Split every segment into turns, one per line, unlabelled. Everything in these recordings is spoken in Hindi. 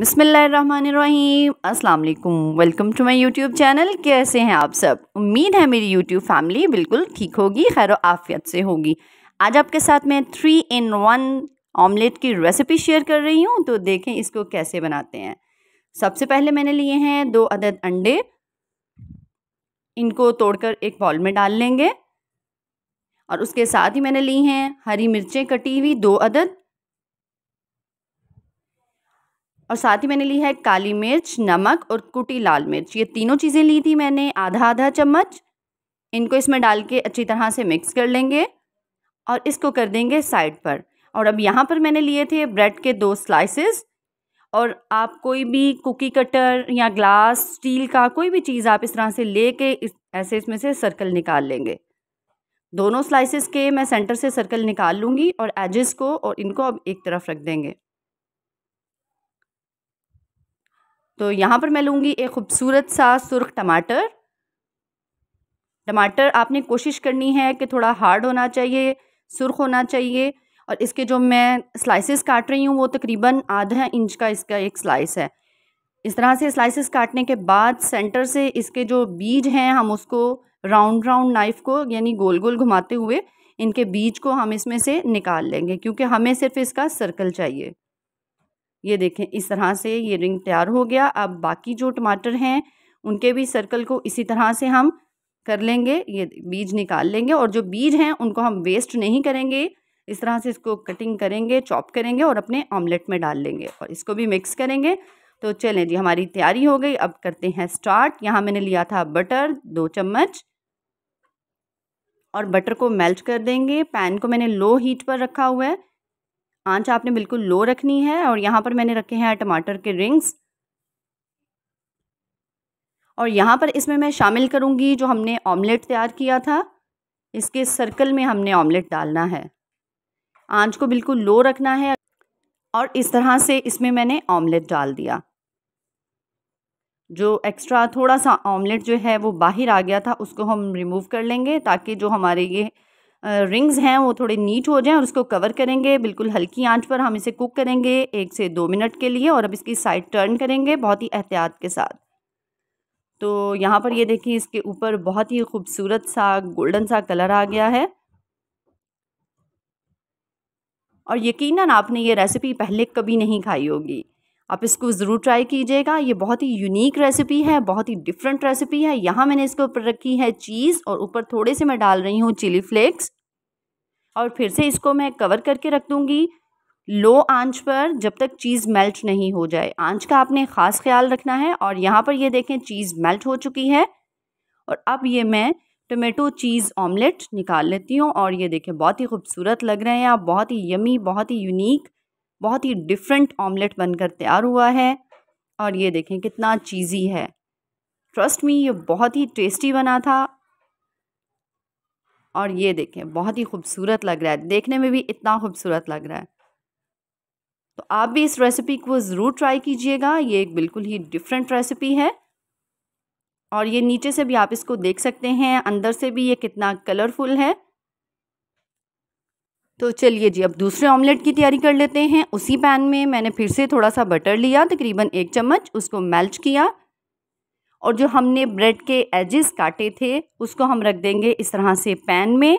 बिसमीम अल्लाम welcome to my YouTube channel कैसे हैं आप सब उम्मीद है मेरी यूट्यूब फैमिली बिल्कुल ठीक होगी खैर आफियत से होगी आज आपके साथ मैं थ्री इन वन ऑमलेट की रेसिपी शेयर कर रही हूँ तो देखें इसको कैसे बनाते हैं सबसे पहले मैंने लिए हैं दो अदद अंडे इनको तोड़कर एक बॉल में डाल लेंगे और उसके साथ ही मैंने ली हैं हरी मिर्चें कटी हुई दो अदद और साथ ही मैंने ली है काली मिर्च नमक और कुटी लाल मिर्च ये तीनों चीज़ें ली थी मैंने आधा आधा चम्मच इनको इसमें डाल के अच्छी तरह से मिक्स कर लेंगे और इसको कर देंगे साइड पर और अब यहाँ पर मैंने लिए थे ब्रेड के दो स्लाइसेस और आप कोई भी कुकी कटर या ग्लास स्टील का कोई भी चीज़ आप इस तरह से ले कर इस ऐसे इसमें से सर्कल निकाल लेंगे दोनों स्लाइसेस के मैं सेंटर से सर्कल निकाल लूँगी और एजेस को और इनको अब एक तरफ रख देंगे तो यहाँ पर मैं लूँगी एक खूबसूरत सा सुरख टमाटर टमाटर आपने कोशिश करनी है कि थोड़ा हार्ड होना चाहिए सुरख होना चाहिए और इसके जो मैं स्लाइसेस काट रही हूँ वो तकरीबन आधा इंच का इसका एक स्लाइस है इस तरह से स्लाइसेस काटने के बाद सेंटर से इसके जो बीज हैं हम उसको राउंड राउंड नाइफ़ को यानी गोल गोल घुमाते हुए इनके बीज को हम इसमें से निकाल लेंगे क्योंकि हमें सिर्फ इसका सर्कल चाहिए ये देखें इस तरह से ये रिंग तैयार हो गया अब बाकी जो टमाटर हैं उनके भी सर्कल को इसी तरह से हम कर लेंगे ये बीज निकाल लेंगे और जो बीज हैं उनको हम वेस्ट नहीं करेंगे इस तरह से इसको कटिंग करेंगे चॉप करेंगे और अपने ऑमलेट में डाल लेंगे और इसको भी मिक्स करेंगे तो चलें जी हमारी तैयारी हो गई अब करते हैं स्टार्ट यहाँ मैंने लिया था बटर दो चम्मच और बटर को मेल्ट कर देंगे पैन को मैंने लो हीट पर रखा हुआ है आंच आपने बिल्कुल लो रखनी है और यहाँ पर मैंने रखे हैं टमाटर के रिंग्स और यहाँ पर इसमें मैं शामिल करूँगी जो हमने ऑमलेट तैयार किया था इसके सर्कल में हमने ऑमलेट डालना है आंच को बिल्कुल लो रखना है और इस तरह से इसमें मैंने ऑमलेट डाल दिया जो एक्स्ट्रा थोड़ा सा ऑमलेट जो है वो बाहर आ गया था उसको हम रिमूव कर लेंगे ताकि जो हमारे ये रिंग्स हैं वो थोड़े नीट हो जाएं और उसको कवर करेंगे बिल्कुल हल्की आंच पर हम इसे कुक करेंगे एक से दो मिनट के लिए और अब इसकी साइड टर्न करेंगे बहुत ही एहतियात के साथ तो यहाँ पर ये देखिए इसके ऊपर बहुत ही खूबसूरत सा गोल्डन सा कलर आ गया है और यकीनन आपने ये रेसिपी पहले कभी नहीं खाई होगी आप इसको ज़रूर ट्राई कीजिएगा ये बहुत ही यूनिक रेसिपी है बहुत ही डिफरेंट रेसिपी है यहाँ मैंने इसके ऊपर रखी है चीज़ और ऊपर थोड़े से मैं डाल रही हूँ चिली फ्लेक्स और फिर से इसको मैं कवर करके रख दूँगी लो आंच पर जब तक चीज़ मेल्ट नहीं हो जाए आंच का आपने ख़ास ख्याल रखना है और यहाँ पर ये देखें चीज़ मेल्ट हो चुकी है और अब ये मैं टोमेटो चीज़ ऑमलेट निकाल लेती हूँ और ये देखें बहुत ही खूबसूरत लग रहे हैं आप बहुत ही यमी बहुत ही यूनिक बहुत ही डिफरेंट ऑमलेट बनकर तैयार हुआ है और ये देखें कितना चीज़ी है ट्रस्ट मी ये बहुत ही टेस्टी बना था और ये देखें बहुत ही खूबसूरत लग रहा है देखने में भी इतना खूबसूरत लग रहा है तो आप भी इस रेसिपी को ज़रूर ट्राई कीजिएगा ये एक बिल्कुल ही डिफरेंट रेसिपी है और ये नीचे से भी आप इसको देख सकते हैं अंदर से भी ये कितना कलरफुल है तो चलिए जी अब दूसरे ऑमलेट की तैयारी कर लेते हैं उसी पैन में मैंने फिर से थोड़ा सा बटर लिया तकरीबन एक चम्मच उसको मेल्च किया और जो हमने ब्रेड के एजेस काटे थे उसको हम रख देंगे इस तरह से पैन में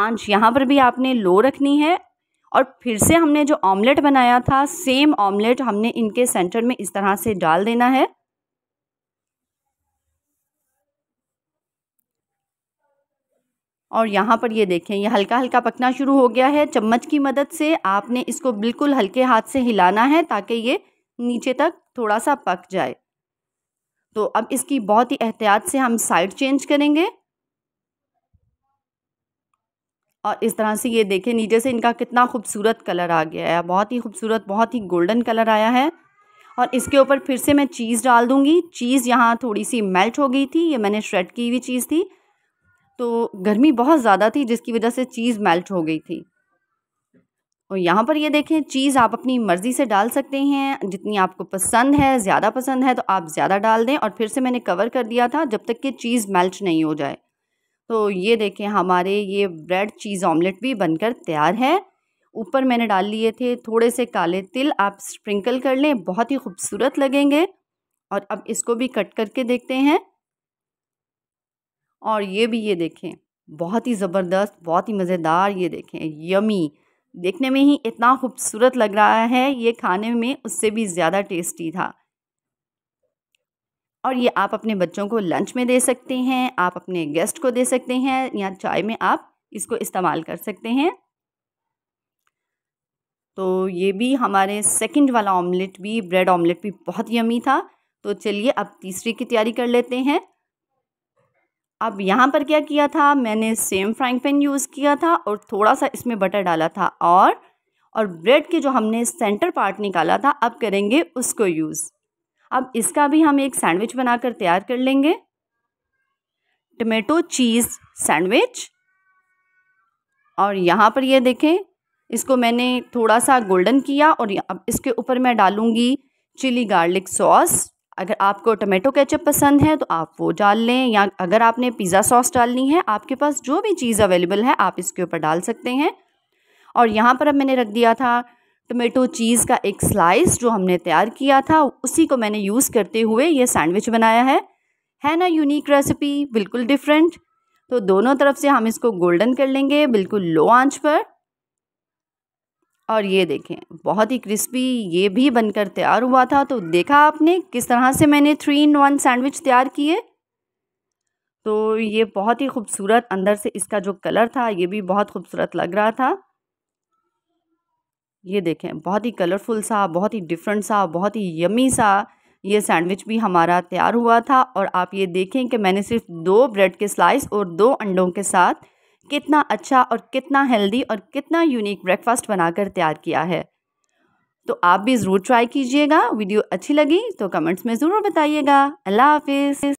आंच यहाँ पर भी आपने लो रखनी है और फिर से हमने जो ऑमलेट बनाया था सेम ऑमलेट हमने इनके सेंटर में इस तरह से डाल देना है और यहाँ पर ये देखें ये हल्का हल्का पकना शुरू हो गया है चम्मच की मदद से आपने इसको बिल्कुल हल्के हाथ से हिलाना है ताकि ये नीचे तक थोड़ा सा पक जाए तो अब इसकी बहुत ही एहतियात से हम साइड चेंज करेंगे और इस तरह से ये देखें नीचे से इनका कितना खूबसूरत कलर आ गया है बहुत ही खूबसूरत बहुत ही गोल्डन कलर आया है और इसके ऊपर फिर से मैं चीज़ डाल दूँगी चीज़ यहाँ थोड़ी सी मेल्ट हो गई थी ये मैंने श्रेड की हुई चीज़ थी तो गर्मी बहुत ज़्यादा थी जिसकी वजह से चीज़ मेल्ट हो गई थी और यहाँ पर ये देखें चीज़ आप अपनी मर्ज़ी से डाल सकते हैं जितनी आपको पसंद है ज़्यादा पसंद है तो आप ज़्यादा डाल दें और फिर से मैंने कवर कर दिया था जब तक कि चीज़ मेल्ट नहीं हो जाए तो ये देखें हमारे ये ब्रेड चीज़ ऑमलेट भी बनकर तैयार है ऊपर मैंने डाल लिए थे थोड़े से काले तिल आप स्प्रिंकल कर लें बहुत ही खूबसूरत लगेंगे और अब इसको भी कट करके देखते हैं और ये भी ये देखें बहुत ही ज़बरदस्त बहुत ही मज़ेदार ये देखें यमी देखने में ही इतना खूबसूरत लग रहा है ये खाने में उससे भी ज़्यादा टेस्टी था और ये आप अपने बच्चों को लंच में दे सकते हैं आप अपने गेस्ट को दे सकते हैं या चाय में आप इसको इस्तेमाल कर सकते हैं तो ये भी हमारे सेकंड वाला ऑमलेट भी ब्रेड ऑमलेट भी बहुत यमी था तो चलिए अब तीसरी की तैयारी कर लेते हैं अब यहाँ पर क्या किया था मैंने सेम फ्राइंग पैन यूज़ किया था और थोड़ा सा इसमें बटर डाला था और और ब्रेड के जो हमने सेंटर पार्ट निकाला था अब करेंगे उसको यूज़ अब इसका भी हम एक सैंडविच बनाकर तैयार कर लेंगे टमेटो चीज़ सैंडविच और यहाँ पर ये देखें इसको मैंने थोड़ा सा गोल्डन किया और अब इसके ऊपर मैं डालूँगी चिली गार्लिक सॉस अगर आपको टोमेटो केचप पसंद है तो आप वो डाल लें या अगर आपने पिज़्ज़ा सॉस डालनी है आपके पास जो भी चीज़ अवेलेबल है आप इसके ऊपर डाल सकते हैं और यहाँ पर अब मैंने रख दिया था टमेटो चीज़ का एक स्लाइस जो हमने तैयार किया था उसी को मैंने यूज़ करते हुए ये सैंडविच बनाया है है ना यूनिक रेसिपी बिल्कुल डिफरेंट तो दोनों तरफ से हम इसको गोल्डन कर लेंगे बिल्कुल लो आंच पर और ये देखें बहुत ही क्रिस्पी ये भी बनकर तैयार हुआ था तो देखा आपने किस तरह से मैंने थ्री इन वन सैंडविच तैयार किए तो ये बहुत ही खूबसूरत अंदर से इसका जो कलर था ये भी बहुत खूबसूरत लग रहा था ये देखें बहुत ही कलरफुल सा बहुत ही डिफरेंट सा बहुत ही यमी सा ये सैंडविच भी हमारा तैयार हुआ था और आप ये देखें कि मैंने सिर्फ दो ब्रेड के स्लाइस और दो अंडों के साथ कितना अच्छा और कितना हेल्दी और कितना यूनिक ब्रेकफास्ट बनाकर तैयार किया है तो आप भी ज़रूर ट्राई कीजिएगा वीडियो अच्छी लगी तो कमेंट्स में ज़रूर बताइएगा अल्लाह हाफिज़